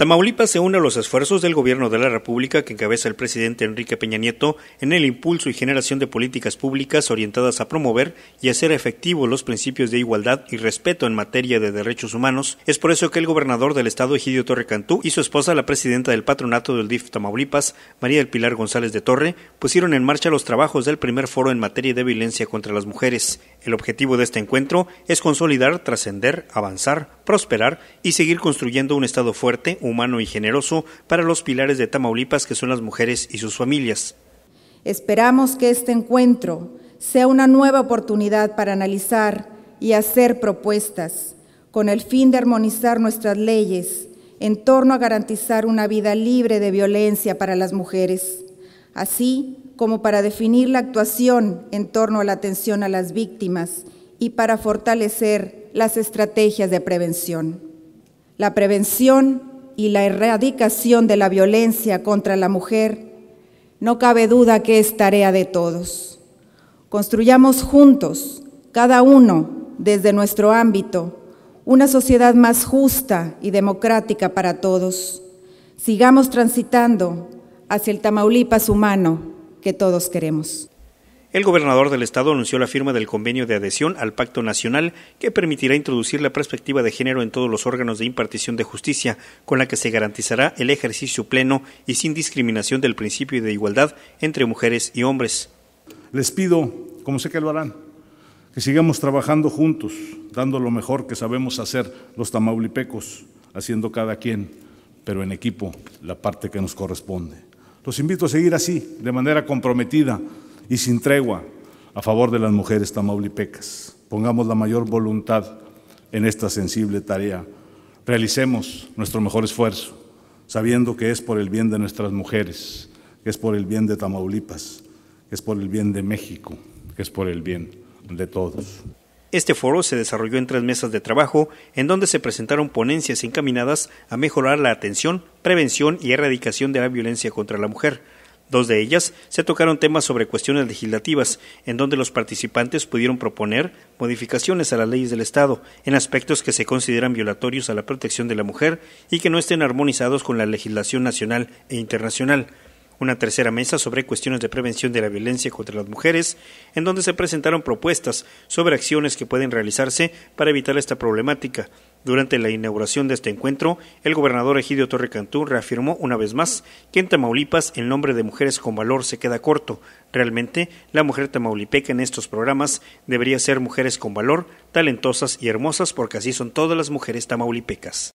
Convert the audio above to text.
Tamaulipas se une a los esfuerzos del Gobierno de la República que encabeza el presidente Enrique Peña Nieto en el impulso y generación de políticas públicas orientadas a promover y hacer efectivos los principios de igualdad y respeto en materia de derechos humanos. Es por eso que el gobernador del estado Egidio Torre Cantú y su esposa, la presidenta del patronato del DIF Tamaulipas, María del Pilar González de Torre, pusieron en marcha los trabajos del primer foro en materia de violencia contra las mujeres. El objetivo de este encuentro es consolidar, trascender, avanzar, prosperar y seguir construyendo un Estado fuerte, humano y generoso para los pilares de Tamaulipas que son las mujeres y sus familias. Esperamos que este encuentro sea una nueva oportunidad para analizar y hacer propuestas con el fin de armonizar nuestras leyes en torno a garantizar una vida libre de violencia para las mujeres. Así, como para definir la actuación en torno a la atención a las víctimas y para fortalecer las estrategias de prevención. La prevención y la erradicación de la violencia contra la mujer no cabe duda que es tarea de todos. Construyamos juntos, cada uno desde nuestro ámbito, una sociedad más justa y democrática para todos. Sigamos transitando hacia el Tamaulipas humano que todos queremos. El gobernador del estado anunció la firma del convenio de adhesión al Pacto Nacional que permitirá introducir la perspectiva de género en todos los órganos de impartición de justicia, con la que se garantizará el ejercicio pleno y sin discriminación del principio de igualdad entre mujeres y hombres. Les pido, como sé que lo harán, que sigamos trabajando juntos, dando lo mejor que sabemos hacer los tamaulipecos, haciendo cada quien, pero en equipo, la parte que nos corresponde. Los invito a seguir así, de manera comprometida y sin tregua, a favor de las mujeres tamaulipecas. Pongamos la mayor voluntad en esta sensible tarea. Realicemos nuestro mejor esfuerzo, sabiendo que es por el bien de nuestras mujeres, que es por el bien de Tamaulipas, que es por el bien de México, que es por el bien de todos. Este foro se desarrolló en tres mesas de trabajo, en donde se presentaron ponencias encaminadas a mejorar la atención prevención y erradicación de la violencia contra la mujer. Dos de ellas se tocaron temas sobre cuestiones legislativas, en donde los participantes pudieron proponer modificaciones a las leyes del Estado en aspectos que se consideran violatorios a la protección de la mujer y que no estén armonizados con la legislación nacional e internacional. Una tercera mesa sobre cuestiones de prevención de la violencia contra las mujeres, en donde se presentaron propuestas sobre acciones que pueden realizarse para evitar esta problemática, durante la inauguración de este encuentro, el gobernador Egidio Torrecantú reafirmó una vez más que en Tamaulipas el nombre de Mujeres con Valor se queda corto. Realmente, la mujer tamaulipeca en estos programas debería ser mujeres con valor, talentosas y hermosas porque así son todas las mujeres tamaulipecas.